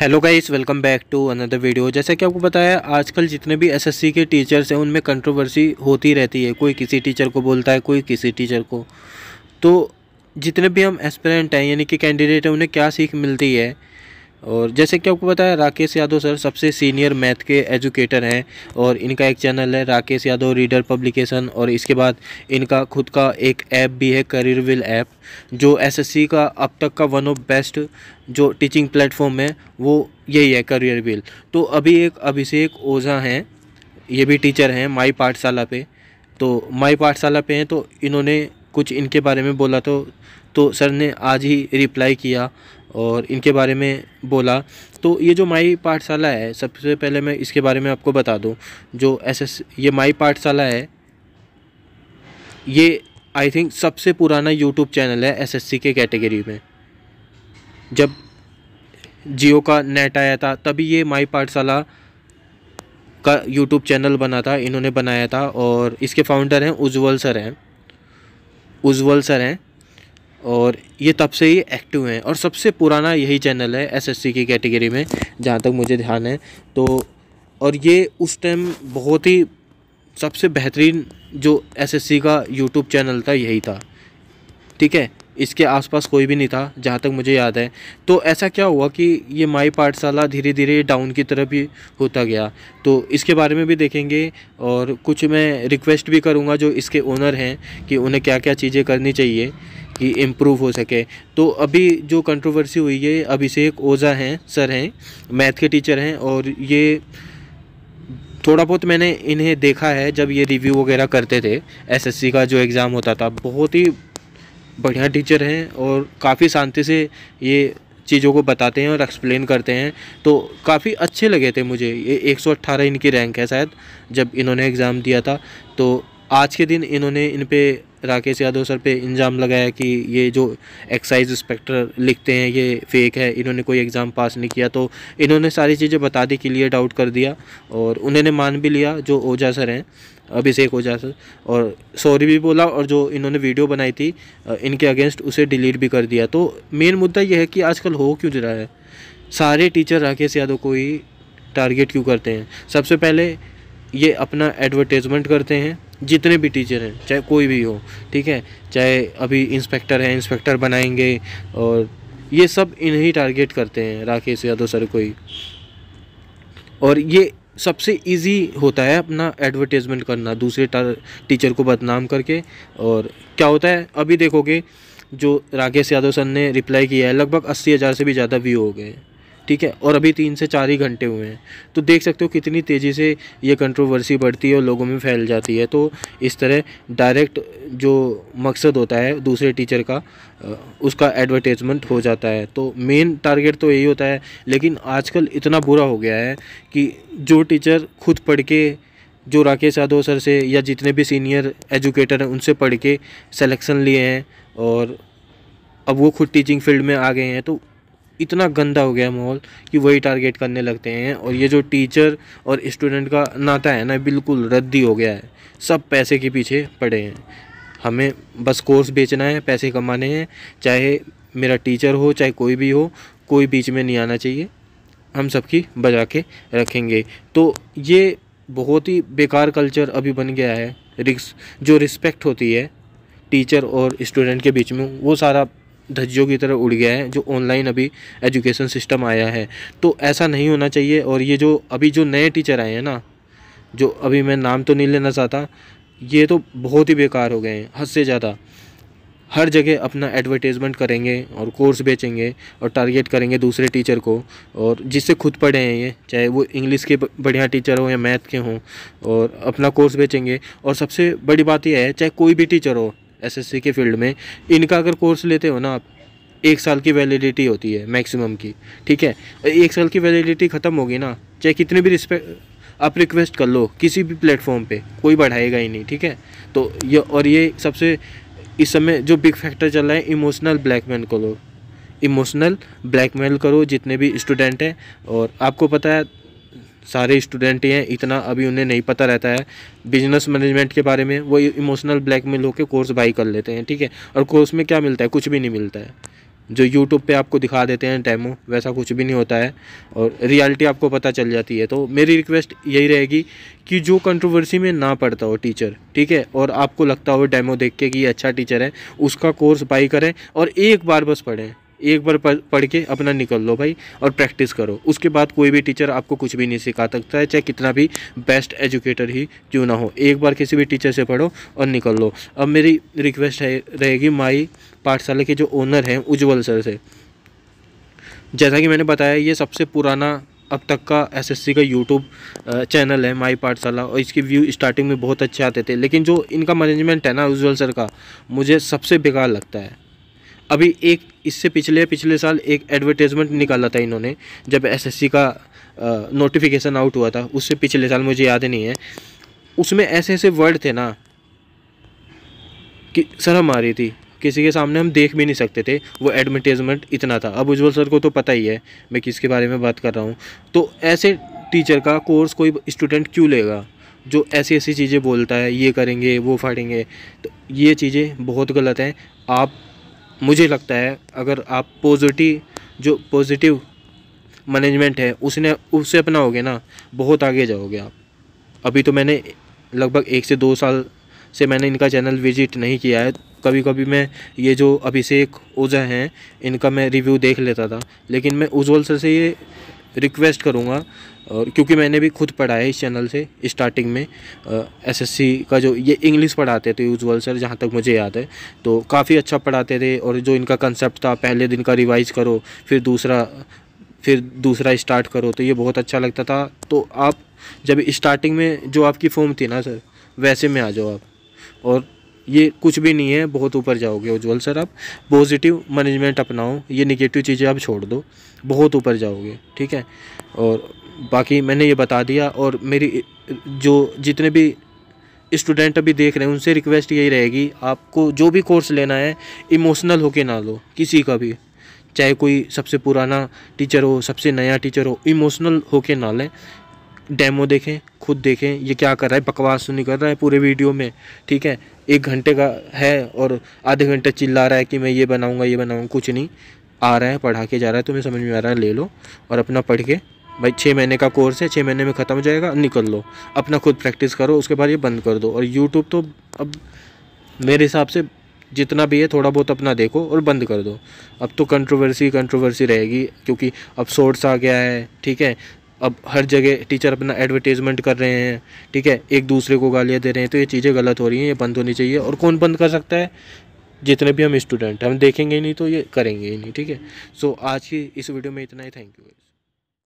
hello guys welcome back to another video जैसा कि आपको बताया आजकल जितने भी एसएससी के टीचर्स हैं उनमें कंट्रोवर्सी होती रहती है कोई किसी टीचर को बोलता है कोई किसी टीचर को तो जितने भी हम एस्पिरेंट हैं यानी कि कैंडिडेट हैं उन्हें क्या सीख मिलती है और जैसे कि आपको बताया राकेश यादव सर सबसे सीनियर मैथ के एजुकेटर हैं और इनका एक चैनल है राकेश यादव रीडर पब्लिकेशन और इसके बाद इनका खुद का एक ऐप भी है करियर विल ऐप जो एसएससी का अब तक का वन ऑफ बेस्ट जो टीचिंग प्लेटफॉर्म है वो यही है करियर विल तो अभी एक अभिषेक ओझा हैं ये भी टीचर हैं माई पाठशाला पे तो माई पाठशाला पे हैं तो इन्होंने कुछ इनके बारे में बोला तो तो सर ने आज ही रिप्लाई किया और इनके बारे में बोला तो ये जो माई पाठशाला है सबसे पहले मैं इसके बारे में आपको बता दूँ जो एस ये माई पाठशाला है ये आई थिंक सबसे पुराना यूट्यूब चैनल है एसएससी के कैटेगरी में जब जियो का नेट आया था तभी ये माई पाठशाला का यूट्यूब चैनल बना था इन्होंने बनाया था और इसके फाउंडर हैं उज्ज्वल सर हैं उज्ज्वल सर हैं और ये तब से ही एक्टिव हैं और सबसे पुराना यही चैनल है एसएससी की कैटेगरी में जहाँ तक मुझे ध्यान है तो और ये उस टाइम बहुत ही सबसे बेहतरीन जो एसएससी का यूट्यूब चैनल था यही था ठीक है इसके आसपास कोई भी नहीं था जहाँ तक मुझे याद है तो ऐसा क्या हुआ कि ये माई पाठशाला धीरे धीरे डाउन की तरफ ही होता गया तो इसके बारे में भी देखेंगे और कुछ मैं रिक्वेस्ट भी करूँगा जो इसके ओनर हैं कि उन्हें क्या क्या चीज़ें करनी चाहिए इम्प्रूव हो सके तो अभी जो कंट्रोवर्सी हुई है अभिषेक ओझा हैं सर हैं मैथ के टीचर हैं और ये थोड़ा बहुत मैंने इन्हें देखा है जब ये रिव्यू वगैरह करते थे एसएससी का जो एग्ज़ाम होता था बहुत ही बढ़िया टीचर हैं और काफ़ी शांति से ये चीज़ों को बताते हैं और एक्सप्लेन करते हैं तो काफ़ी अच्छे लगे थे मुझे ये 118 इनकी रैंक है शायद जब इन्होंने एग्ज़ाम दिया था तो आज के दिन इन्होंने इन पर राकेश यादव सर पे इंजाम लगाया कि ये जो एक्साइज इंस्पेक्टर लिखते हैं ये फेक है इन्होंने कोई एग्ज़ाम पास नहीं किया तो इन्होंने सारी चीज़ें बता दी क्लियर डाउट कर दिया और उन्होंने मान भी लिया जो ओझा सर हैं अभिषेक ओझा सर और सॉरी भी बोला और जो इन्होंने वीडियो बनाई थी इनके अगेंस्ट उसे डिलीट भी कर दिया तो मेन मुद्दा यह है कि आजकल हो क्यों रहा है सारे टीचर राकेश यादव को ही टारगेट क्यों करते हैं सबसे पहले ये अपना एडवर्टाइजमेंट करते हैं जितने भी टीचर हैं चाहे कोई भी हो ठीक है चाहे अभी इंस्पेक्टर हैं इंस्पेक्टर बनाएंगे और ये सब इन्हें टारगेट करते हैं राकेश यादव सर कोई और ये सबसे इजी होता है अपना एडवर्टीजमेंट करना दूसरे टीचर को बदनाम करके और क्या होता है अभी देखोगे जो राकेश यादव सर ने रिप्लाई किया है लगभग अस्सी हज़ार से भी ज़्यादा व्यू हो गए हैं ठीक है और अभी तीन से चार ही घंटे हुए हैं तो देख सकते हो कितनी तेज़ी से ये कंट्रोवर्सी बढ़ती है और लोगों में फैल जाती है तो इस तरह डायरेक्ट जो मकसद होता है दूसरे टीचर का उसका एडवर्टेजमेंट हो जाता है तो मेन टारगेट तो यही होता है लेकिन आजकल इतना बुरा हो गया है कि जो टीचर खुद पढ़ के जो राकेश यादव सर से या जितने भी सीनियर एजुकेटर हैं उनसे पढ़ के सेलेक्शन लिए हैं और अब वो खुद टीचिंग फील्ड में आ गए हैं तो इतना गंदा हो गया माहौल कि वही टारगेट करने लगते हैं और ये जो टीचर और स्टूडेंट का नाता है ना बिल्कुल रद्दी हो गया है सब पैसे के पीछे पड़े हैं हमें बस कोर्स बेचना है पैसे कमाने हैं चाहे मेरा टीचर हो चाहे कोई भी हो कोई बीच में नहीं आना चाहिए हम सबकी बजा के रखेंगे तो ये बहुत ही बेकार कल्चर अभी बन गया है रिक्स जो रिस्पेक्ट होती है टीचर और स्टूडेंट के बीच में वो सारा धज्जियों की तरह उड़ गया है जो ऑनलाइन अभी एजुकेशन सिस्टम आया है तो ऐसा नहीं होना चाहिए और ये जो अभी जो नए टीचर आए हैं ना जो अभी मैं नाम तो नहीं लेना चाहता ये तो बहुत ही बेकार हो गए हैं हद से ज़्यादा हर जगह अपना एडवर्टीज़मेंट करेंगे और कोर्स बेचेंगे और टारगेट करेंगे दूसरे टीचर को और जिससे खुद पढ़े हैं ये चाहे वो इंग्लिश के बढ़िया टीचर हो या मैथ के हों और अपना कोर्स बेचेंगे और सबसे बड़ी बात यह है चाहे कोई भी टीचर हो एसएससी के फील्ड में इनका अगर कोर्स लेते हो ना आप एक साल की वैलिडिटी होती है मैक्सिमम की ठीक है एक साल की वैलिडिटी ख़त्म होगी ना चाहे कितने भी रिस्पेक्ट आप रिक्वेस्ट कर लो किसी भी प्लेटफॉर्म पे कोई बढ़ाएगा ही नहीं ठीक है तो ये और ये सबसे इस समय जो बिग फैक्टर चल रहा है इमोशनल ब्लैकमेल करो इमोशनल ब्लैकमेल करो जितने भी स्टूडेंट हैं और आपको पता है सारे स्टूडेंट ही हैं इतना अभी उन्हें नहीं पता रहता है बिजनेस मैनेजमेंट के बारे में वो इमोशनल ब्लैकमेल होकर कोर्स बाई कर लेते हैं ठीक है और कोर्स में क्या मिलता है कुछ भी नहीं मिलता है जो यूट्यूब पे आपको दिखा देते हैं डेमो वैसा कुछ भी नहीं होता है और रियलिटी आपको पता चल जाती है तो मेरी रिक्वेस्ट यही रहेगी कि जो कंट्रोवर्सी में ना पड़ता हो टीचर ठीक है और आपको लगता हो डेमो देख के कि ये अच्छा टीचर है उसका कोर्स बाई करें और एक बार बस पढ़ें एक बार पढ़ के अपना निकल लो भाई और प्रैक्टिस करो उसके बाद कोई भी टीचर आपको कुछ भी नहीं सिखा सकता है चाहे कितना भी बेस्ट एजुकेटर ही क्यों ना हो एक बार किसी भी टीचर से पढ़ो और निकल लो अब मेरी रिक्वेस्ट है रहेगी माई पाठशाला के जो ओनर हैं उज्ज्वल सर से जैसा कि मैंने बताया ये सबसे पुराना अब तक का एसएससी का यूट्यूब चैनल है माई पाठशाला और इसके व्यू स्टार्टिंग में बहुत अच्छे आते थे लेकिन जो इनका मैनेजमेंट है ना उज्ज्वल सर का मुझे सबसे बेकार लगता है अभी एक इससे पिछले पिछले साल एक एडवर्टाइजमेंट निकाला था इन्होंने जब एसएससी का नोटिफिकेशन आउट हुआ था उससे पिछले साल मुझे याद नहीं है उसमें ऐसे ऐसे वर्ड थे ना कि शर्म आ रही थी किसी के सामने हम देख भी नहीं सकते थे वो एडवर्टीज़मेंट इतना था अब उज्जवल सर को तो पता ही है मैं किसके बारे में बात कर रहा हूँ तो ऐसे टीचर का कोर्स कोई स्टूडेंट क्यों लेगा जो ऐसी ऐसी चीज़ें बोलता है ये करेंगे वो फाड़ेंगे तो ये चीज़ें बहुत गलत हैं आप मुझे लगता है अगर आप पॉजिटिव जो पॉजिटिव मैनेजमेंट है उसने उसे अपनाओगे ना बहुत आगे जाओगे आप अभी तो मैंने लगभग एक से दो साल से मैंने इनका चैनल विजिट नहीं किया है कभी कभी मैं ये जो अभिषेक ओझा हैं इनका मैं रिव्यू देख लेता था लेकिन मैं उज्ज्वल सर से ये रिक्वेस्ट करूँगा और क्योंकि मैंने भी खुद पढ़ा है इस चैनल से स्टार्टिंग में एसएससी का जो ये इंग्लिश पढ़ाते थे यूजल सर जहाँ तक मुझे याद है तो काफ़ी अच्छा पढ़ाते थे और जो इनका कंसेप्ट था पहले दिन का रिवाइज़ करो फिर दूसरा फिर दूसरा स्टार्ट करो तो ये बहुत अच्छा लगता था तो आप जब स्टार्टिंग में जो आपकी फॉर्म थी ना सर वैसे में आ जाओ आप और ये कुछ भी नहीं है बहुत ऊपर जाओगे उज्ज्वल सर आप पॉजिटिव मैनेजमेंट अपनाओ ये निगेटिव चीज़ें आप छोड़ दो बहुत ऊपर जाओगे ठीक है और बाकी मैंने ये बता दिया और मेरी जो जितने भी स्टूडेंट अभी देख रहे हैं उनसे रिक्वेस्ट यही रहेगी आपको जो भी कोर्स लेना है इमोशनल होके ना लो किसी का भी चाहे कोई सबसे पुराना टीचर हो सबसे नया टीचर हो इमोशनल होके ना लें डेमो देखें खुद देखें ये क्या कर रहा है बकवास तो नहीं कर रहा है पूरे वीडियो में ठीक है एक घंटे का है और आधे घंटे चिल्ला रहा है कि मैं ये बनाऊँगा ये बनाऊँगा कुछ नहीं आ रहा है पढ़ा के जा रहा है तुम्हें समझ में आ रहा है ले लो और अपना पढ़ के भाई छः महीने का कोर्स है छः महीने में ख़त्म हो जाएगा निकल लो अपना खुद प्रैक्टिस करो उसके बाद ये बंद कर दो और यूट्यूब तो अब मेरे हिसाब से जितना भी है थोड़ा बहुत अपना देखो और बंद कर दो अब तो कंट्रोवर्सी कंट्रोवर्सी रहेगी क्योंकि अब सोर्स आ गया है ठीक है अब हर जगह टीचर अपना एडवर्टीजमेंट कर रहे हैं ठीक है एक दूसरे को गालियाँ दे रहे हैं तो ये चीज़ें गलत हो रही हैं ये बंद होनी चाहिए और कौन बंद कर सकता है जितने भी हम स्टूडेंट हम देखेंगे ही नहीं तो ये करेंगे ही नहीं ठीक है सो आज की इस वीडियो में इतना ही थैंक यू